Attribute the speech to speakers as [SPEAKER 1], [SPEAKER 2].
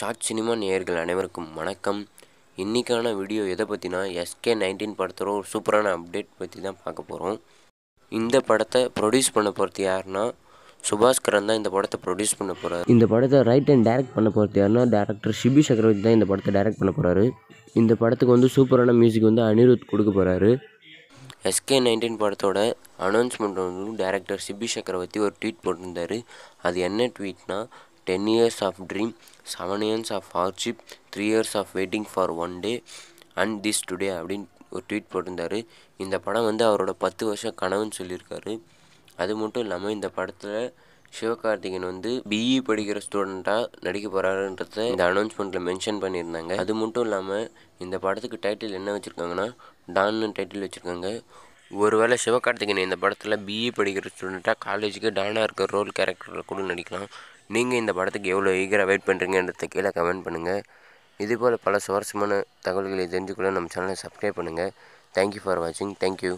[SPEAKER 1] short cinema நேயர்கள் அனைவருக்கும் வணக்கம் இன்றைக்கான வீடியோ எதை பற்றினா எஸ்கே நைன்டீன் படத்தோட ஒரு சூப்பரான அப்டேட் பற்றி தான் பார்க்க போகிறோம் இந்த படத்தை ப்ரொடியூஸ் பண்ண போகிறது யாருன்னா சுபாஷ்கரன் தான் இந்த படத்தை ப்ரொடியூஸ் பண்ண போகிறாரு இந்த படத்தை ரைட் அண்ட் டேரக்ட் பண்ண போகிறது யாருன்னா டேரக்டர் ஷிபி சக்கரவர்த்தி தான் இந்த படத்தை டைரக்ட் பண்ண போகிறாரு இந்த படத்துக்கு வந்து சூப்பரான மியூசிக் வந்து அனிருத் கொடுக்க போகிறாரு எஸ்கே நைன்டீன் படத்தோட அனௌன்ஸ்மெண்ட் வந்து டேரக்டர் சிபி சக்கரவர்த்தி ஒரு ட்வீட் போட்டிருந்தார் அது என்ன ட்வீட்னா ten years of dream seven years of hardship three years of waiting for one day and this today அப்படின்னு ஒரு ட்வீட் போட்டிருந்தார் இந்த படம் வந்து அவரோட பத்து வருஷம் கனவுன்னு சொல்லியிருக்காரு அது மட்டும் இல்லாமல் இந்த படத்தில் சிவகார்த்திகன் வந்து பிஇ e படிக்கிற ஸ்டூடெண்ட்டாக நடிக்க போகிறாருன்றத இந்த அனௌன்ஸ்மெண்ட்டில் மென்ஷன் பண்ணியிருந்தாங்க அது மட்டும் இல்லாமல் இந்த படத்துக்கு டைட்டில் என்ன வச்சுருக்காங்கன்னா டான்னு டைட்டில் வச்சுருக்காங்க ஒருவேளை சிவகார்த்திகன் இந்த படத்தில் பிஇ e படிக்கிற ஸ்டூடெண்ட்டாக காலேஜுக்கு டானாக இருக்கிற ரோல் கேரக்டரில் கூட நடிக்கலாம் நீங்கள் இந்த படத்துக்கு எவ்வளோ ஈகராக வெயிட் பண்ணுறீங்கன்றத கீழே கமெண்ட் பண்ணுங்கள் இதுபோல் பல சுவாரஸ்யமான தகவல்களை தெரிஞ்சுக்கொள்ள நம்ம சேனலை சப்ஸ்கிரைப் பண்ணுங்கள் தேங்க்யூ ஃபார் வாட்சிங் தேங்க்யூ